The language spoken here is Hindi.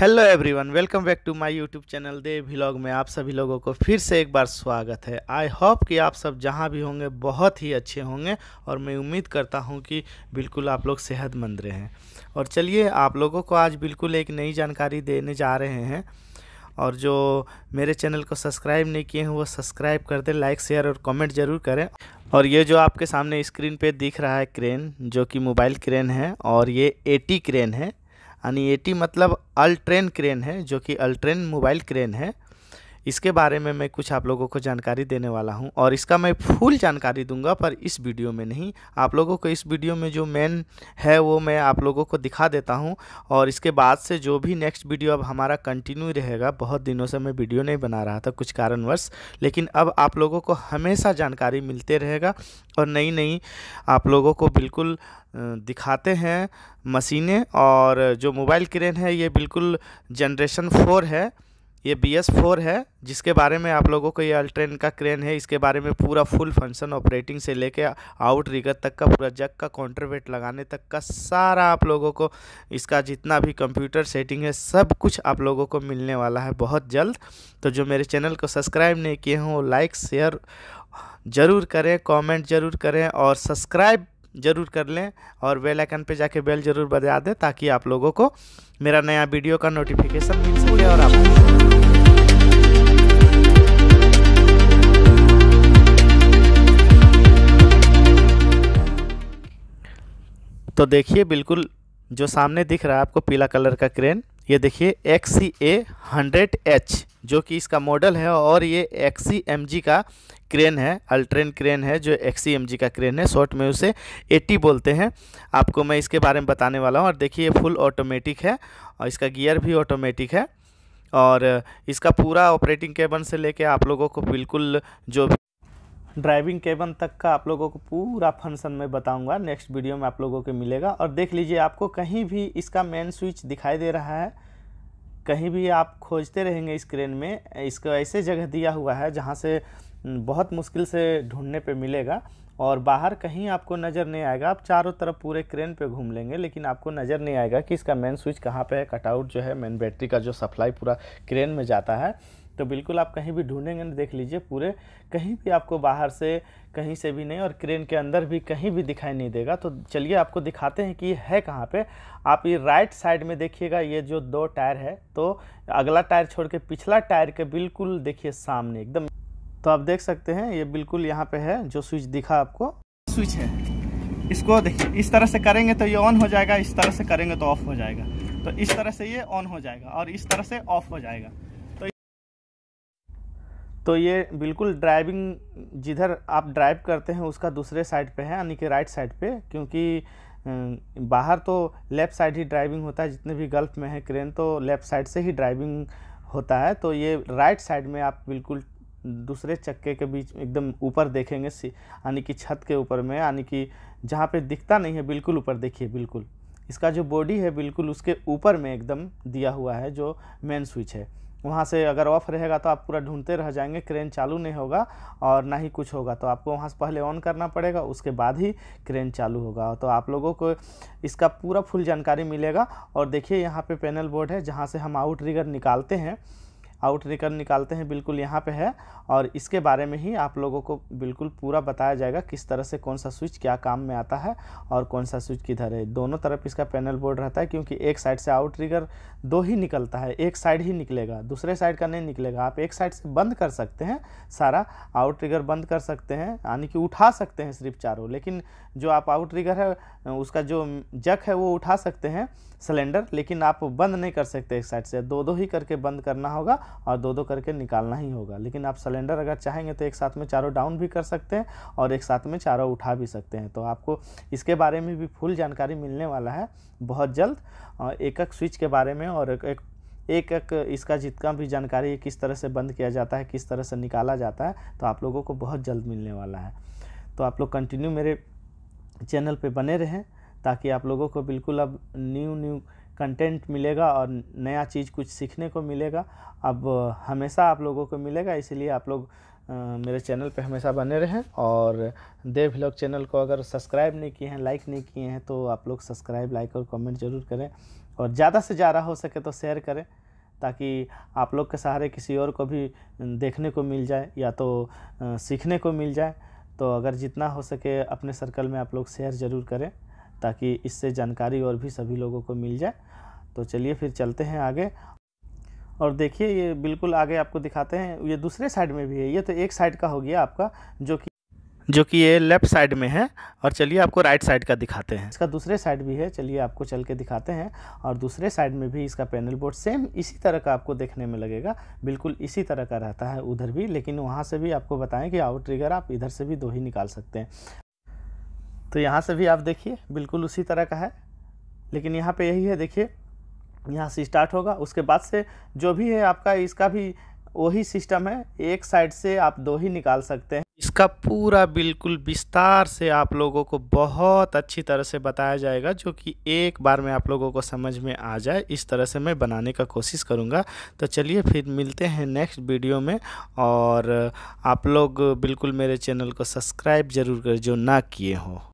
hello everyone welcome back to my YouTube channel the vlog में आप सभी लोगों को फिर से एक बार स्वागत है आई होप कि आप सब जहां भी होंगे बहुत ही अच्छे होंगे और मैं उम्मीद करता हूं कि बिल्कुल आप लोग सेहतमंद रहें और चलिए आप लोगों को आज बिल्कुल एक नई जानकारी देने जा रहे हैं और जो मेरे चैनल को सब्सक्राइब नहीं किए हैं वो सब्सक्राइब कर दें लाइक शेयर और कमेंट ज़रूर करें और ये जो आपके सामने स्क्रीन पे दिख रहा है क्रेन जो कि मोबाइल क्रेन है और ये एटी क्रेन है यानी एटी मतलब अल्ट्रेन क्रेन है जो कि अल्ट्रेन मोबाइल क्रेन है इसके बारे में मैं कुछ आप लोगों को जानकारी देने वाला हूँ और इसका मैं फुल जानकारी दूंगा पर इस वीडियो में नहीं आप लोगों को इस वीडियो में जो मेन है वो मैं आप लोगों को दिखा देता हूँ और इसके बाद से जो भी नेक्स्ट वीडियो अब हमारा कंटिन्यू रहेगा बहुत दिनों से मैं वीडियो नहीं बना रहा था कुछ कारणवश लेकिन अब आप लोगों को हमेशा जानकारी मिलते रहेगा और नई नई आप लोगों को बिल्कुल दिखाते हैं मशीनें और जो मोबाइल क्रेन है ये बिल्कुल जनरेशन फोर है ये बी एस फोर है जिसके बारे में आप लोगों को ये अल्ट्रेन का क्रेन है इसके बारे में पूरा फुल फंक्शन ऑपरेटिंग से लेके आउट रिगर तक का पूरा जग का कॉन्ट्रवेट लगाने तक का सारा आप लोगों को इसका जितना भी कंप्यूटर सेटिंग है सब कुछ आप लोगों को मिलने वाला है बहुत जल्द तो जो मेरे चैनल को सब्सक्राइब नहीं किए हों वो लाइक शेयर ज़रूर करें कॉमेंट ज़रूर करें और सब्सक्राइब ज़रूर कर लें और बेल आइकन पे जाके बेल ज़रूर बजा दें ताकि आप लोगों को मेरा नया वीडियो का नोटिफिकेशन मिल सके और आप तो देखिए बिल्कुल जो सामने दिख रहा है आपको पीला कलर का क्रेन ये देखिए X C A hundred H जो कि इसका मॉडल है और ये एक्स एम जी का क्रेन है अल्ट्रेन क्रेन है जो एक्स एम जी का क्रेन है शॉर्ट में उसे एटी बोलते हैं आपको मैं इसके बारे में बताने वाला हूँ और देखिए ये फुल ऑटोमेटिक है और इसका गियर भी ऑटोमेटिक है और इसका पूरा ऑपरेटिंग केबन से लेके आप लोगों को बिल्कुल जो ड्राइविंग केबन तक का आप लोगों को पूरा फंक्शन मैं बताऊंगा नेक्स्ट वीडियो में आप लोगों के मिलेगा और देख लीजिए आपको कहीं भी इसका मेन स्विच दिखाई दे रहा है कहीं भी आप खोजते रहेंगे स्क्रीन में इसको ऐसे जगह दिया हुआ है जहाँ से बहुत मुश्किल से ढूंढने पे मिलेगा और बाहर कहीं आपको नज़र नहीं आएगा आप चारों तरफ पूरे क्रेन पे घूम लेंगे लेकिन आपको नज़र नहीं आएगा कि इसका मेन स्विच कहाँ पे है कटआउट जो है मेन बैटरी का जो सप्लाई पूरा क्रेन में जाता है तो बिल्कुल आप कहीं भी ढूंढेंगे ना देख लीजिए पूरे कहीं भी आपको बाहर से कहीं से भी नहीं और क्रेन के अंदर भी कहीं भी दिखाई नहीं देगा तो चलिए आपको दिखाते हैं कि ये है कहाँ पे आप ये राइट साइड में देखिएगा ये जो दो टायर है तो अगला टायर छोड़ के पिछला टायर के बिल्कुल देखिए सामने एकदम तो आप देख सकते हैं ये बिल्कुल यहाँ पे है जो स्विच दिखा आपको स्विच है इसको देखिए इस तरह से करेंगे तो ये ऑन हो जाएगा इस तरह से करेंगे तो ऑफ हो जाएगा तो इस तरह से ये ऑन हो जाएगा और इस तरह से ऑफ हो जाएगा तो ये बिल्कुल ड्राइविंग जिधर आप ड्राइव करते हैं उसका दूसरे साइड पे है यानी कि राइट साइड पे क्योंकि बाहर तो लेफ़्ट साइड ही ड्राइविंग होता है जितने भी गल्फ में है क्रेन तो लेफ़्ट साइड से ही ड्राइविंग होता है तो ये राइट साइड में आप बिल्कुल दूसरे चक्के के बीच एकदम ऊपर देखेंगे यानी कि छत के ऊपर में यानी कि जहाँ पे दिखता नहीं है बिल्कुल ऊपर देखिए बिल्कुल इसका जो बॉडी है बिल्कुल उसके ऊपर में एकदम दिया हुआ है जो मेन स्विच है वहाँ से अगर ऑफ रहेगा तो आप पूरा ढूंढते रह जाएंगे क्रेन चालू नहीं होगा और ना ही कुछ होगा तो आपको वहाँ से पहले ऑन करना पड़ेगा उसके बाद ही क्रेन चालू होगा तो आप लोगों को इसका पूरा फुल जानकारी मिलेगा और देखिए यहाँ पे पैनल बोर्ड है जहाँ से हम आउट रिगर निकालते हैं आउट रिकर निकालते हैं बिल्कुल यहाँ पे है और इसके बारे में ही आप लोगों को बिल्कुल पूरा बताया जाएगा किस तरह से कौन सा स्विच क्या काम में आता है और कौन सा स्विच किधर है दोनों तरफ इसका पैनल बोर्ड रहता है क्योंकि एक साइड से आउट रिगर दो ही निकलता है एक साइड ही निकलेगा दूसरे साइड का नहीं निकलेगा आप एक साइड से बंद कर सकते हैं सारा आउट रिगर बंद कर सकते हैं यानी कि उठा सकते हैं सिर्फ चारों लेकिन जो आप आउट रिगर है उसका जो जक है वो उठा सकते हैं सिलेंडर लेकिन आप बंद नहीं कर सकते एक साइड से दो दो ही करके बंद करना होगा और दो दो करके निकालना ही होगा लेकिन आप सिलेंडर अगर चाहेंगे तो एक साथ में चारों डाउन भी कर सकते हैं और एक साथ में चारों उठा भी सकते हैं तो आपको इसके बारे में भी फुल जानकारी मिलने वाला है बहुत जल्द एक एक स्विच के बारे में और एक एक एक एक इसका जितना भी जानकारी है किस तरह से बंद किया जाता है किस तरह से निकाला जाता है तो आप लोगों को बहुत जल्द मिलने वाला है तो आप लोग कंटिन्यू मेरे चैनल पे बने रहें ताकि आप लोगों को बिल्कुल अब न्यू न्यू कंटेंट मिलेगा और नया चीज़ कुछ सीखने को मिलेगा अब हमेशा आप लोगों को मिलेगा इसलिए आप लोग मेरे चैनल पे हमेशा बने रहें और देव ब्लॉग चैनल को अगर सब्सक्राइब नहीं किए हैं लाइक नहीं किए हैं तो आप लोग सब्सक्राइब लाइक और कमेंट ज़रूर करें और ज़्यादा से ज़्यादा हो सके तो शेयर करें ताकि आप लोग के सहारे किसी और को भी देखने को मिल जाए या तो सीखने को मिल जाए तो अगर जितना हो सके अपने सर्कल में आप लोग शेयर ज़रूर करें ताकि इससे जानकारी और भी सभी लोगों को मिल जाए तो चलिए फिर चलते हैं आगे और देखिए ये बिल्कुल आगे आपको दिखाते हैं ये दूसरे साइड में भी है ये तो एक साइड का हो गया आपका जो कि जो कि ये लेफ़्ट साइड में है और चलिए आपको राइट साइड का दिखाते हैं इसका दूसरे साइड भी है चलिए आपको चल के दिखाते हैं और दूसरे साइड में भी इसका पैनल बोर्ड सेम इसी तरह का आपको देखने में लगेगा बिल्कुल इसी तरह का रहता है उधर भी लेकिन वहाँ से भी आपको बताएं कि आउट ट्रिगर आप इधर से भी दो ही निकाल सकते हैं तो यहाँ से भी आप देखिए बिल्कुल उसी तरह का है लेकिन यहाँ पे यही है देखिए यहाँ से स्टार्ट होगा उसके बाद से जो भी है आपका इसका भी वही सिस्टम है एक साइड से आप दो ही निकाल सकते हैं इसका पूरा बिल्कुल विस्तार से आप लोगों को बहुत अच्छी तरह से बताया जाएगा जो कि एक बार में आप लोगों को समझ में आ जाए इस तरह से मैं बनाने का कोशिश करूँगा तो चलिए फिर मिलते हैं नेक्स्ट वीडियो में और आप लोग बिल्कुल मेरे चैनल को सब्सक्राइब ज़रूर कर जो ना किए हो